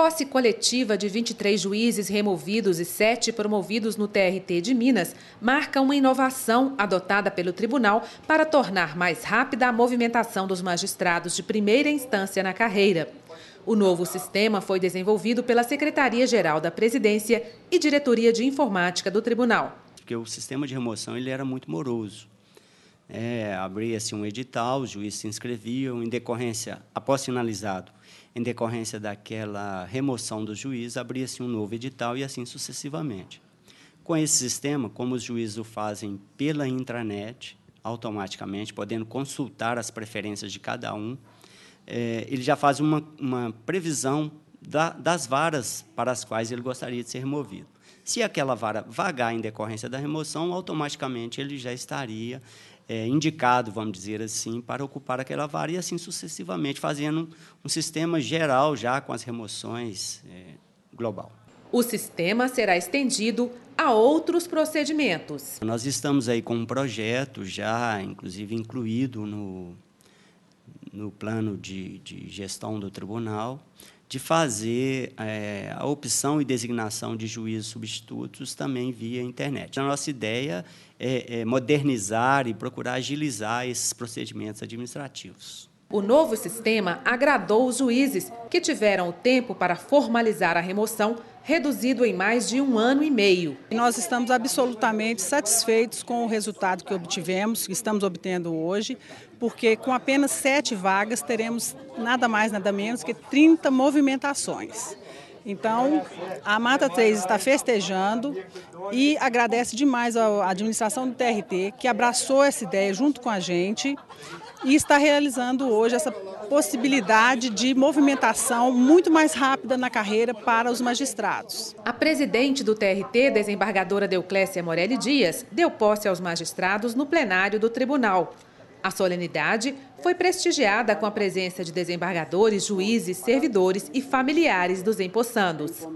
posse coletiva de 23 juízes removidos e 7 promovidos no TRT de Minas marca uma inovação adotada pelo tribunal para tornar mais rápida a movimentação dos magistrados de primeira instância na carreira. O novo sistema foi desenvolvido pela Secretaria-Geral da Presidência e Diretoria de Informática do Tribunal. Porque o sistema de remoção ele era muito moroso é, abria-se um edital, os juízes se inscreviam, em decorrência, após finalizado, em decorrência daquela remoção do juiz, abria-se um novo edital e assim sucessivamente. Com esse sistema, como os juízes o fazem pela intranet, automaticamente, podendo consultar as preferências de cada um, é, ele já faz uma, uma previsão da, das varas para as quais ele gostaria de ser removido. Se aquela vara vagar em decorrência da remoção, automaticamente ele já estaria é, indicado, vamos dizer assim, para ocupar aquela vara e assim sucessivamente, fazendo um, sistema geral já com as remoções é, global. O sistema será estendido a outros procedimentos. Nós estamos aí com um projeto já, inclusive, incluído no, no plano de, de gestão do tribunal, de fazer é, a opção e designação de juízes substitutos também via internet. A nossa ideia é, é modernizar e procurar agilizar esses procedimentos administrativos. O novo sistema agradou os juízes, que tiveram o tempo para formalizar a remoção reduzido em mais de um ano e meio. Nós estamos absolutamente satisfeitos com o resultado que obtivemos, que estamos obtendo hoje, porque com apenas sete vagas teremos nada mais, nada menos que 30 movimentações. Então, a Mata 3 está festejando e agradece demais à administração do TRT, que abraçou essa ideia junto com a gente e está realizando hoje essa possibilidade de movimentação muito mais rápida na carreira para os magistrados. A presidente do TRT, desembargadora Deuclécia Morelli Dias, deu posse aos magistrados no plenário do tribunal. A solenidade foi prestigiada com a presença de desembargadores, juízes, servidores e familiares dos empossandos.